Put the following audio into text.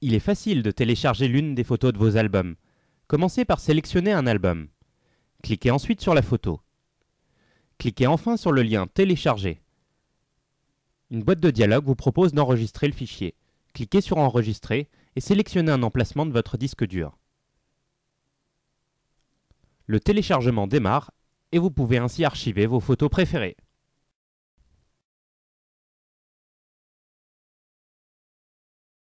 Il est facile de télécharger l'une des photos de vos albums. Commencez par sélectionner un album. Cliquez ensuite sur la photo. Cliquez enfin sur le lien Télécharger. Une boîte de dialogue vous propose d'enregistrer le fichier. Cliquez sur Enregistrer et sélectionnez un emplacement de votre disque dur. Le téléchargement démarre et vous pouvez ainsi archiver vos photos préférées.